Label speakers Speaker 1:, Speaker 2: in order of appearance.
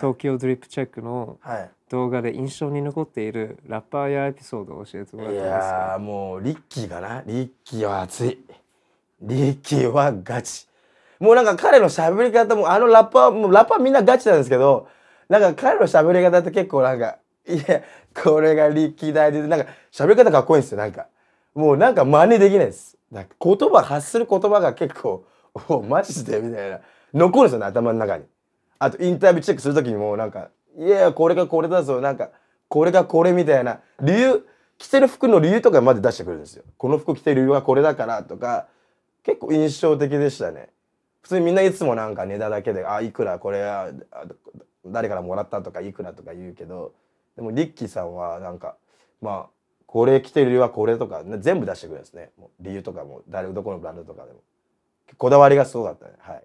Speaker 1: 東京ドリップチェックの動画で印象に残っているラッパーやエピソードを教えてもらっていいですかいやもうリッキーかなリッキーは熱いリッキーはガチもうなんか彼の喋り方もあのラッパーもうラッパーみんなガチなんですけどなんか彼の喋り方って結構なんかいやこれがリッキー大事でなんか喋り方かっこいいんですよなんかもうなんか真似できないですなんか言葉発する言葉が結構おマジでみたいな残るんですよね頭の中にあとインタビューチェックする時にもなんか「いやこれがこれだぞ」なんか「これがこれ」みたいな理由着てる服の理由とかまで出してくるんですよ。この服着てる理由はこれだからとか結構印象的でしたね。普通にみんないつもなんか値段だけで「あいくらこれは誰からもらった」とか「いくら」とか言うけどでもリッキーさんはなんかまあこれ着てる理由はこれとか全部出してくるんですね理由とかも誰どこのブランドとかでもこだわりがすごかったねはい